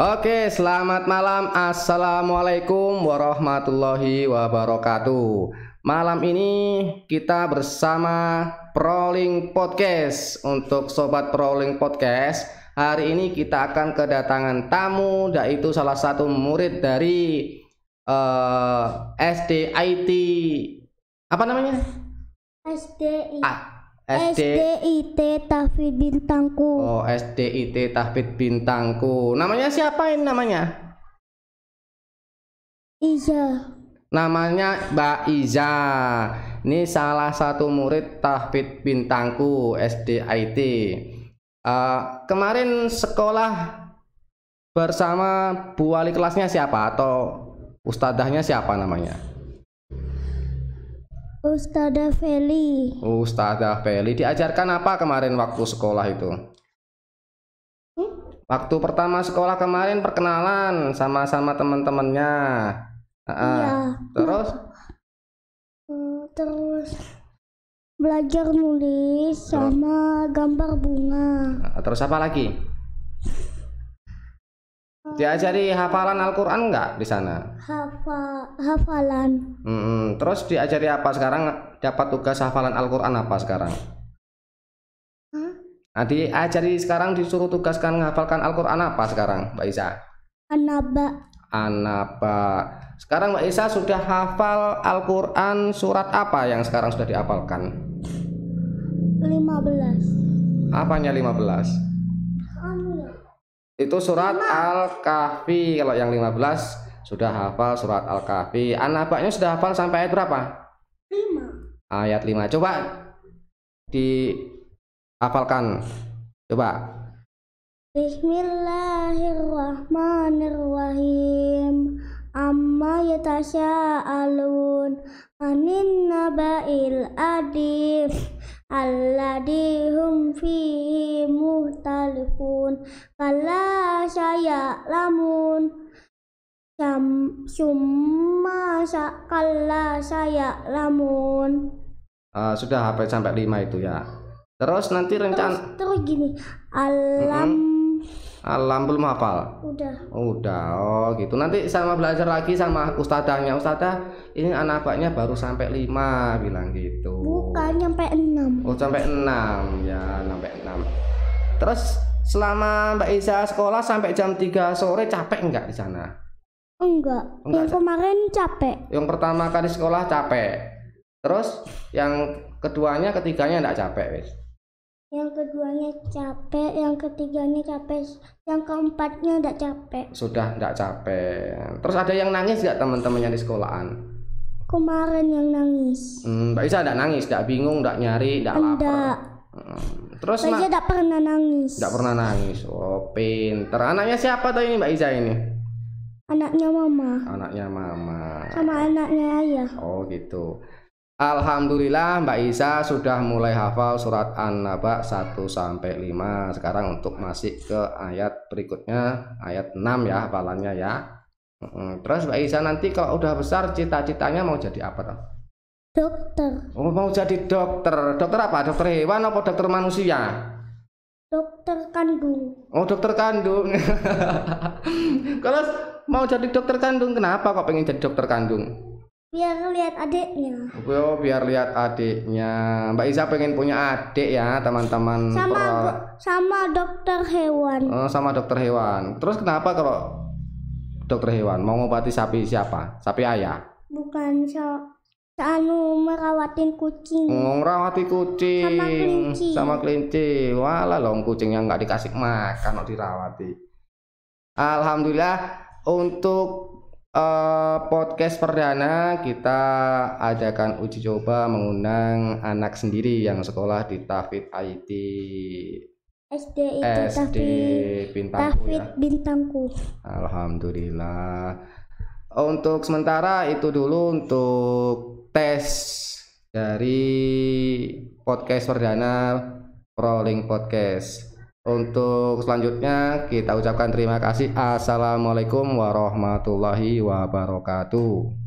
Oke, selamat malam. Assalamualaikum warahmatullahi wabarakatuh. Malam ini kita bersama Proling Podcast. Untuk sobat Proling Podcast, hari ini kita akan kedatangan tamu, yaitu salah satu murid dari uh, eh, SDIT. Apa namanya? SDIT ah, SD SDIT Tahfidz Bintangku. Oh, SDIT Tahfidz Bintangku. Namanya siapa ini namanya? Iza. Namanya Mbak Iza. Ini salah satu murid Tahfidz Bintangku SDIT. Uh, eh, kemarin sekolah bersama bu wali kelasnya siapa atau ustadahnya siapa namanya? Ustazah Feli. Ustazah Feli diajarkan apa kemarin waktu sekolah itu? Hmm? Waktu pertama sekolah kemarin perkenalan sama-sama teman-temannya. Iya. Terus? Hmm, terus belajar nulis sama gambar bunga. Terus apa lagi? Diajari hafalan Al-Qur'an enggak di sana? Hafa, hafalan. Mm -mm. Terus diajari apa sekarang? Dapat tugas hafalan Al-Qur'an apa sekarang? Hah? Nah, diajari sekarang disuruh tugaskan menghafalkan Al-Qur'an apa sekarang, Mbak Isa? Anaba. Anaba. Sekarang Mbak Isa sudah hafal Al-Qur'an surat apa yang sekarang sudah dihafalkan? 15. Apanya 15? itu surat Al-Kahfi kalau yang 15 sudah hafal surat Al-Kahfi anabaknya sudah hafal sampai ayat berapa? 5 ayat 5 coba dihafalkan coba Bismillahirrahmanirrahim Amma yatasya'alun Anin nabail adif alladihum fihi muhtalifun kala saya lamun summa sa, kala saya lamun uh, sudah sampai sampai lima itu ya terus nanti rencana terus, terus gini alam mm -hmm Alam belum hafal? Udah. Oh, udah. Oh, gitu. Nanti sama belajar lagi sama ustadahnya. Ustadah, ini anak anaknya baru sampai lima bilang gitu. Bukan sampai enam. Oh, sampai enam ya, sampai enam. Terus selama Mbak Iza sekolah sampai jam tiga sore capek enggak di sana? Enggak. enggak. Yang kemarin capek. Yang pertama kali sekolah capek. Terus yang keduanya, ketiganya enggak capek, wis yang keduanya capek, yang ketiganya capek, yang keempatnya tidak capek. Sudah tidak capek. Terus ada yang nangis nggak teman-temannya di sekolahan? Kemarin yang nangis. Hmm, Mbak Isa tidak nangis, tidak bingung, tidak nyari, tidak lapar. Hmm. Terus Mbak Isa tidak pernah nangis. Tidak pernah nangis. Oh, pinter. Anaknya siapa tuh ini Mbak Isa ini? Anaknya mama. Anaknya mama. Sama anaknya ayah. Oh gitu. Alhamdulillah Mbak Isa sudah mulai hafal surat An-Naba 1 sampai 5. Sekarang untuk masih ke ayat berikutnya, ayat 6 ya hafalannya ya. Terus Mbak Isa nanti kalau udah besar cita-citanya mau jadi apa toh? Dokter. Oh, mau jadi dokter. Dokter apa? Dokter hewan atau dokter manusia? Dokter kandung. Oh, dokter kandung. kalau mau jadi dokter kandung, kenapa kok pengen jadi dokter kandung? biar lihat adiknya oh biar lihat adiknya Mbak Iza pengen punya adik ya teman-teman sama pro... sama dokter hewan oh, sama dokter hewan terus kenapa kalau dokter hewan mau mengobati sapi siapa sapi ayah bukan so anu merawatin kucing oh, kucing sama kelinci sama kelinci walah kucing yang nggak dikasih makan kok dirawati Alhamdulillah untuk uh, podcast perdana kita adakan uji coba mengundang anak sendiri yang sekolah di Tafid IT SD itu SD Bintangku ya. Bintangku. Alhamdulillah. Untuk sementara itu dulu untuk tes dari podcast perdana Rolling Podcast. Untuk selanjutnya kita ucapkan terima kasih. Assalamualaikum warahmatullahi wabarakatuh.